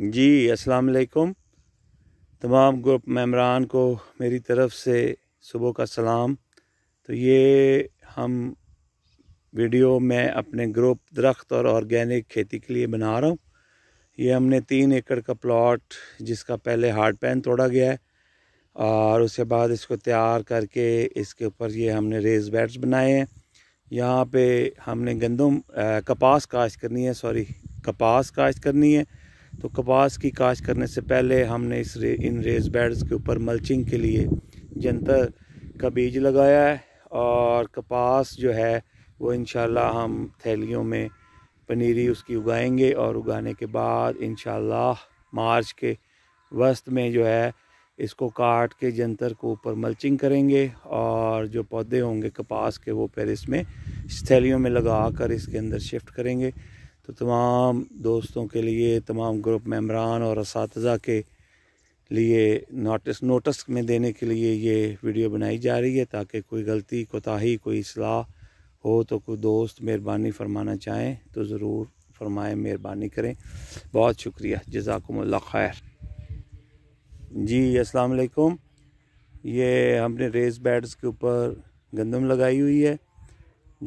जी अस्सलाम वालेकुम तमाम ग्रुप मेम्बरान को मेरी तरफ़ से सुबह का सलाम तो ये हम वीडियो में अपने ग्रुप दरख्त और ऑर्गेनिक खेती के लिए बना रहा हूँ ये हमने तीन एकड़ का प्लॉट जिसका पहले हार्ड पैन तोड़ा गया है और उसके बाद इसको तैयार करके इसके ऊपर ये हमने रेस बेड्स बनाए हैं यहाँ पे हमने गंदम कपास काश्त करनी है सॉरी कपास काश्त करनी है तो कपास की काश करने से पहले हमने इस रे, इन रेज बेड्स के ऊपर मल्चिंग के लिए जंतर का बीज लगाया है और कपास जो है वो इन हम थैलियों में पनीरी उसकी उगाएंगे और उगाने के बाद इन मार्च के वस्त में जो है इसको काट के जंतर को ऊपर मल्चिंग करेंगे और जो पौधे होंगे कपास के वो फिर इसमें थैलियों में लगा कर इसके अंदर शिफ्ट करेंगे तो तमाम दोस्तों के लिए तमाम ग्रुप मेम्बरान और इस के लिए नोटिस नोटिस में देने के लिए ये वीडियो बनाई जा रही है ताकि कोई गलती कोताही कोई असलाह हो तो कोई दोस्त मेहरबानी फरमाना चाहें तो ज़रूर फरमाएँ मेहरबानी करें बहुत शुक्रिया जजाकमल्ला खैर जी अस्सलाम वालेकुम ये हमने रेस बेड्स के ऊपर गंदम लगाई हुई है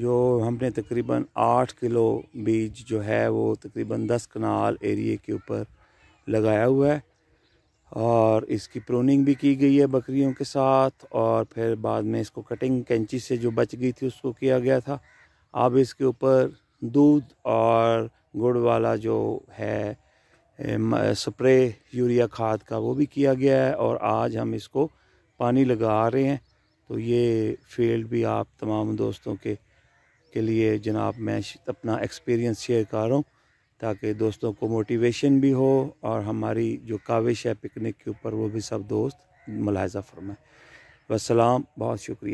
जो हमने तकरीबन आठ किलो बीज जो है वो तकरीबन दस कनाल एरिए के ऊपर लगाया हुआ है और इसकी प्रोनिंग भी की गई है बकरियों के साथ और फिर बाद में इसको कटिंग कैंची से जो बच गई थी उसको किया गया था अब इसके ऊपर दूध और गुड़ वाला जो है स्प्रे यूरिया खाद का वो भी किया गया है और आज हम इसको पानी लगा रहे हैं तो ये फील्ड भी आप तमाम दोस्तों के के लिए जनाब मैं अपना एक्सपीरियंस शेयर कर रहा हूँ ताकि दोस्तों को मोटिवेशन भी हो और हमारी जो काविश है पिकनिक के ऊपर वो भी सब दोस्त मुलायजा फरमाएँ वसलाम बहुत शुक्रिया